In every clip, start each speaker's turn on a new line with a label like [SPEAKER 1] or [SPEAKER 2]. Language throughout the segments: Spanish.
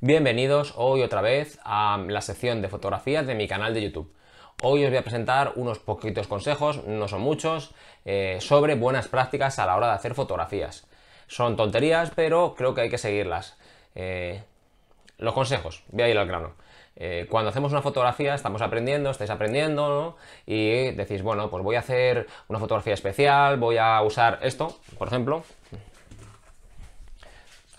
[SPEAKER 1] Bienvenidos hoy otra vez a la sección de fotografías de mi canal de YouTube. Hoy os voy a presentar unos poquitos consejos, no son muchos, eh, sobre buenas prácticas a la hora de hacer fotografías. Son tonterías, pero creo que hay que seguirlas. Eh, los consejos, voy a ir al grano. Eh, cuando hacemos una fotografía estamos aprendiendo, estáis aprendiendo, ¿no? Y decís, bueno, pues voy a hacer una fotografía especial, voy a usar esto, por ejemplo.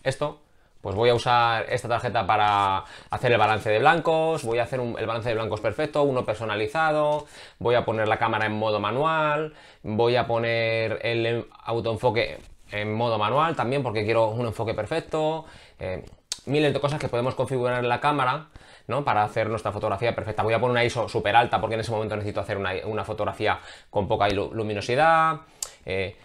[SPEAKER 1] Esto, pues voy a usar esta tarjeta para hacer el balance de blancos, voy a hacer el balance de blancos perfecto, uno personalizado, voy a poner la cámara en modo manual, voy a poner el em, autoenfoque en modo manual también porque quiero un enfoque perfecto, eh, miles de cosas que podemos configurar en la cámara ¿no? para hacer nuestra fotografía perfecta. Voy a poner una ISO súper alta porque en ese momento necesito hacer una, fotografía con poca luminosidad. Eh,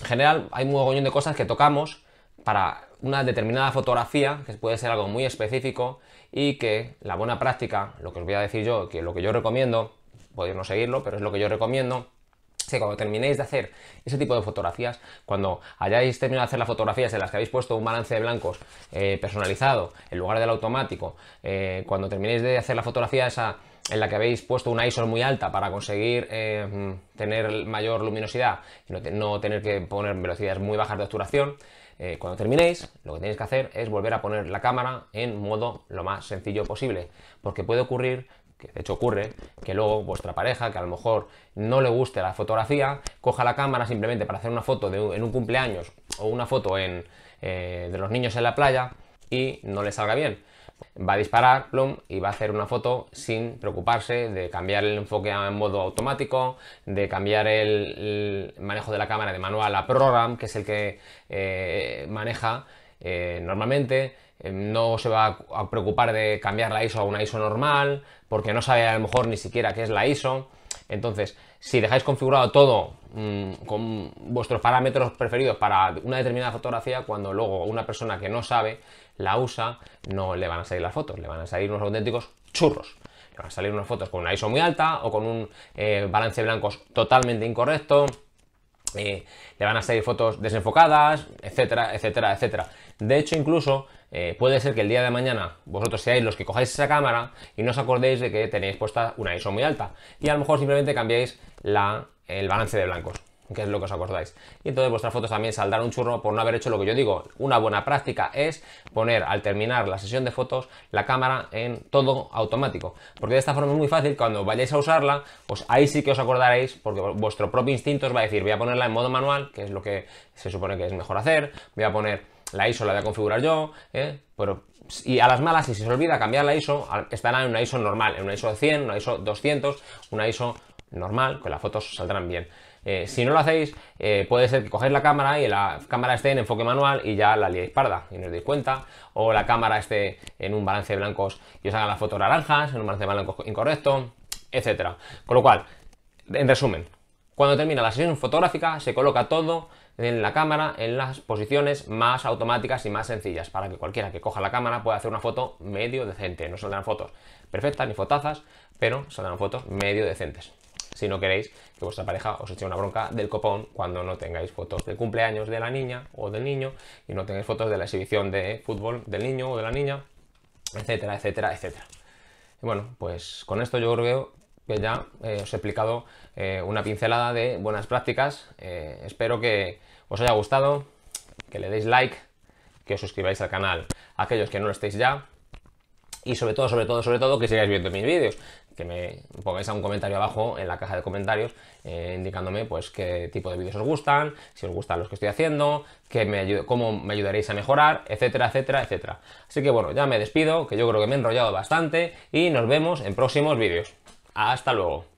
[SPEAKER 1] en general hay un montón de cosas que tocamos para una determinada fotografía, que puede ser algo muy específico, y que la buena práctica, lo que os voy a decir yo, que lo que yo recomiendo, podéis no seguirlo, pero es lo que yo recomiendo, es que cuando terminéis de hacer ese tipo de fotografías, cuando hayáis terminado de hacer las fotografías en las que habéis puesto un balance de blancos eh, personalizado en lugar del automático, eh, cuando terminéis de hacer la fotografía esa en la que habéis puesto una ISO muy alta para conseguir eh, tener mayor luminosidad y no, no tener que poner velocidades muy bajas de obturación, eh, cuando terminéis, lo que tenéis que hacer es volver a poner la cámara en modo lo más sencillo posible, porque puede ocurrir que de hecho ocurre, que luego vuestra pareja, que a lo mejor no le guste la fotografía, coja la cámara simplemente para hacer una foto en un cumpleaños o una foto eh, de los niños en la playa y no le salga bien va a disparar, plum, y va a hacer una foto sin preocuparse de cambiar el enfoque en modo automático, de cambiar el, manejo de la cámara de manual a program, que es el que eh, maneja eh, normalmente. Eh, no se va a preocupar de cambiar la ISO a una ISO normal, porque no sabe a lo mejor ni siquiera qué es la ISO. Entonces, si dejáis configurado todo mm, con vuestros parámetros preferidos para una determinada fotografía, cuando luego una persona que no sabe la usa, no le van a salir las fotos, le van a salir unos auténticos churros. Le van a salir unas fotos con una ISO muy alta o con un eh, balance de blancos totalmente incorrecto, eh, le van a salir fotos desenfocadas, etcétera, etcétera, etcétera. De hecho, incluso eh, puede ser que el día de mañana vosotros seáis los que cojáis esa cámara y no os acordéis de que tenéis puesta una ISO muy alta y a lo mejor simplemente cambiáis el balance de blancos que es lo que os acordáis. Y entonces vuestras fotos también saldrán un churro por no haber hecho lo que yo digo. Una buena práctica es poner al terminar la sesión de fotos la cámara en todo automático. Porque de esta forma es muy fácil, cuando vayáis a usarla, pues ahí sí que os acordaréis, porque vuestro propio instinto os va a decir, voy a ponerla en modo manual, que es lo que se supone que es mejor hacer, voy a poner la ISO la voy a configurar yo, ¿eh? y a las malas, si se olvida cambiar la ISO, estará en una ISO normal, en una ISO 100, una ISO 200, una ISO normal, que las fotos saldrán bien. Eh, si no lo hacéis, eh, puede ser que cogéis la cámara y la cámara esté en enfoque manual y ya la liáis parda y no os deis cuenta, o la cámara esté en un balance de blancos y os hagan las fotos naranjas, en un balance de blancos incorrecto, etcétera. Con lo cual, en resumen, cuando termina la sesión fotográfica se coloca todo en la cámara en las posiciones más automáticas y más sencillas para que cualquiera que coja la cámara pueda hacer una foto medio decente. No saldrán fotos perfectas ni fotazas, pero saldrán fotos medio decentes si no queréis que vuestra pareja os eche una bronca del copón cuando no tengáis fotos del cumpleaños de la niña o del niño y no tengáis fotos de la exhibición de fútbol del niño o de la niña, etcétera, etcétera, etcétera. Y bueno, pues con esto yo creo que ya eh, os he explicado eh, una pincelada de buenas prácticas. Eh, espero que os haya gustado, que le deis like, que os suscribáis al canal aquellos que no lo estéis ya y sobre todo, sobre todo, sobre todo, que sigáis viendo mis vídeos. Que me pongáis un comentario abajo en la caja de comentarios eh, indicándome pues qué tipo de vídeos os gustan, si os gustan los que estoy haciendo, que me cómo me ayudaréis a mejorar, etcétera, etcétera, etcétera. Así que bueno, ya me despido, que yo creo que me he enrollado bastante y nos vemos en próximos vídeos. Hasta luego.